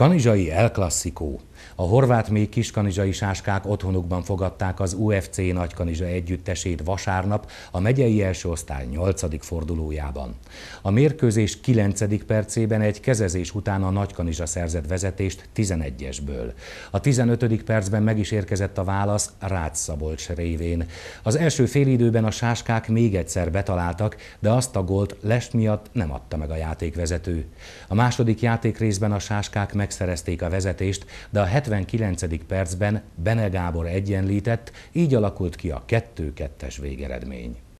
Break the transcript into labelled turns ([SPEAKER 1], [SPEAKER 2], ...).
[SPEAKER 1] Kanizsai elklasszikó. A horvát még kiskanizsai sáskák otthonukban fogadták az UFC nagykanizsa együttesét vasárnap a megyei első osztály 8. fordulójában. A mérkőzés 9. percében egy kezezés után a nagykanizsa szerzett vezetést 11-esből. A 15. percben meg is érkezett a válasz Rácz Szabolcs révén. Az első félidőben a sáskák még egyszer betaláltak, de azt a gólt lest miatt nem adta meg a játékvezető. A második játék részben a sáskák megszerezték a vezetést, de a 79. percben Bene Gábor egyenlített, így alakult ki a 2-2-es végeredmény.